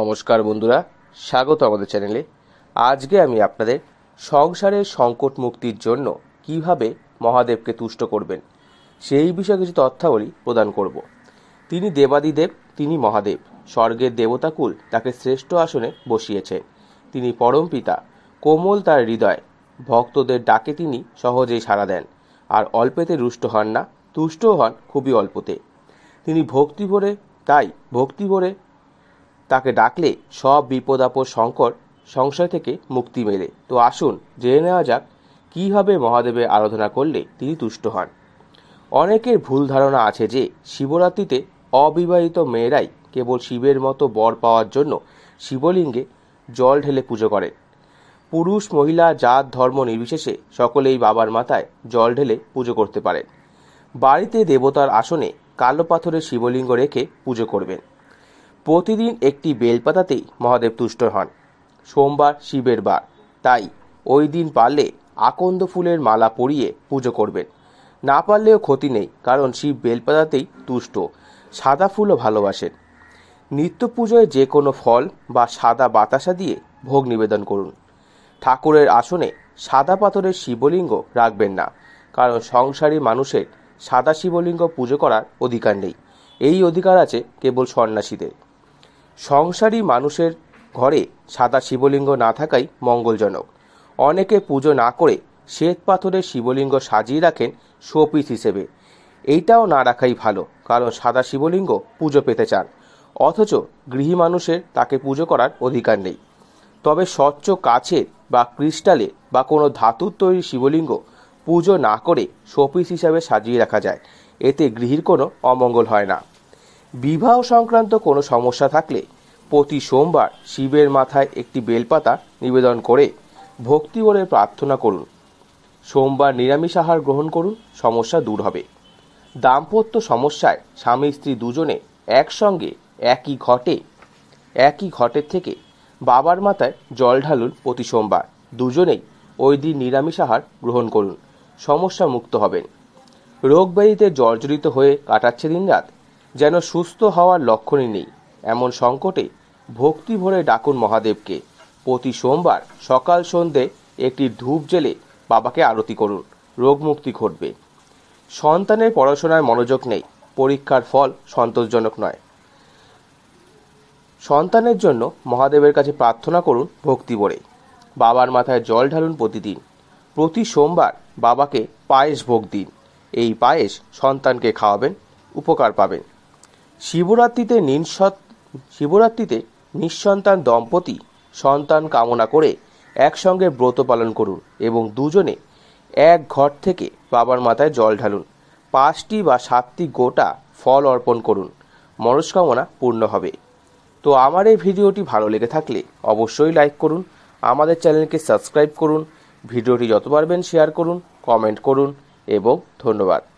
নমস্কার বন্ধুরা স্বাগত আমাদের চ্যানেলে আজকে আমি আপনাদের সংসারের সংকট মুক্তির জন্য কিভাবে মহাদেবকে তুষ্ট করবেন সেই বিষয়ে কিছু তথ্যাবলী প্রদান করব তিনি দেবাদিদেব তিনি মহাদেব স্বর্গের দেবতাকুল তাকে শ্রেষ্ঠ আসনে বসিয়েছে তিনি পরম পিতা কোমল তার হৃদয় ভক্তদের ডাকে তিনি সহজেই সাড়া দেন আর অল্পেতে রুষ্ট হন না তুষ্ট হন খুবই অল্পতে তিনি ভক্তি ভরে তাই ভক্তি ভরে তাকে ডাকলে সব বিপদ আপদ শঙ্কর সংশয় থেকে মুক্তি মেলে তো আসুন জেনে নেওয়া যাক কীভাবে মহাদেবের আরাধনা করলে তিনি তুষ্ট হন অনেকের ভুল ধারণা আছে যে শিবরাত্রিতে অবিবাহিত মেয়েরাই কেবল শিবের মতো বর পাওয়ার জন্য শিবলিঙ্গে জল ঢেলে পুজো করেন পুরুষ মহিলা জাত ধর্ম নির্বিশেষে সকলেই বাবার মাথায় জল ঢেলে পুজো করতে পারেন বাড়িতে দেবতার আসনে কালো পাথরের শিবলিঙ্গ রেখে পুজো করবেন প্রতিদিন একটি বেলপাতাতেই মহাদেব তুষ্ট হন সোমবার শিবের বার তাই ওই দিন পারলে আকন্দ ফুলের মালা পরিয়ে পুজো করবেন না পারলেও ক্ষতি নেই কারণ শিব বেলপাতাতেই তুষ্ট সাদা ফুলও ভালোবাসেন নিত্য পুজোয় যে কোনো ফল বা সাদা বাতাসা দিয়ে ভোগ নিবেদন করুন ঠাকুরের আসনে সাদা পাথরের শিবলিঙ্গ রাখবেন না কারণ সংসারী মানুষের সাদা শিবলিঙ্গ পুজো করার অধিকার নেই এই অধিকার আছে কেবল সন্ন্যাসীদের সংসারী মানুষের ঘরে সাদা শিবলিঙ্গ না থাকাই মঙ্গলজনক অনেকে পুজো না করে শ্বেত পাথরের শিবলিঙ্গ সাজিয়ে রাখেন শোপিস হিসেবে এইটাও না রাখাই ভালো কারণ সাদা শিবলিঙ্গ পুজো পেতে চান অথচ গৃহী মানুষের তাকে পুজো করার অধিকার নেই তবে স্বচ্ছ কাছের বা ক্রিস্টালে বা কোনো ধাতুর তৈরি শিবলিঙ্গ পুজো না করে শোপিস হিসাবে সাজিয়ে রাখা যায় এতে গৃহীর কোনো অমঙ্গল হয় না বিবাহ সংক্রান্ত কোনো সমস্যা থাকলে প্রতি সোমবার শিবের মাথায় একটি বেলপাতা নিবেদন করে ভক্তি বলে প্রার্থনা করুন সোমবার নিরামিষ আহার গ্রহণ করুন সমস্যা দূর হবে দাম্পত্য সমস্যায় স্বামী স্ত্রী দুজনে একসঙ্গে একই ঘটে একই ঘটের থেকে বাবার মাথায় জল ঢালুন প্রতি সোমবার দুজনেই ওই দিন নিরামিষ আহার গ্রহণ করুন সমস্যা মুক্ত হবেন রোগব্যাধিতে জর্জরিত হয়ে কাটাচ্ছে দিন রাত যেন সুস্থ হওয়ার লক্ষণই নেই এমন সংকটে ভক্তি ভরে ডাকুন মহাদেবকে প্রতি সোমবার সকাল সন্ধে একটি ধূপ জেলে বাবাকে আরতি করুন রোগমুক্তি ঘটবে সন্তানের পড়াশোনায় মনোযোগ নেই পরীক্ষার ফল সন্তোষজনক নয় সন্তানের জন্য মহাদেবের কাছে প্রার্থনা করুন ভক্তি ভরে বাবার মাথায় জল ঢালুন প্রতিদিন প্রতি সোমবার বাবাকে পায়েস ভোগ দিন এই পায়েস সন্তানকে খাওয়াবেন উপকার পাবেন শিবরাত্রিতে নিঃসৎ শিবরাত্রিতে নিঃসন্তান দম্পতি সন্তান কামনা করে একসঙ্গে ব্রত পালন করুন এবং দুজনে এক ঘর থেকে বাবার মাথায় জল ঢালুন পাঁচটি বা সাতটি গোটা ফল অর্পণ করুন মনস্কামনা পূর্ণ হবে তো আমার এই ভিডিওটি ভালো লেগে থাকলে অবশ্যই লাইক করুন আমাদের চ্যানেলকে সাবস্ক্রাইব করুন ভিডিওটি যত পারবেন শেয়ার করুন কমেন্ট করুন এবং ধন্যবাদ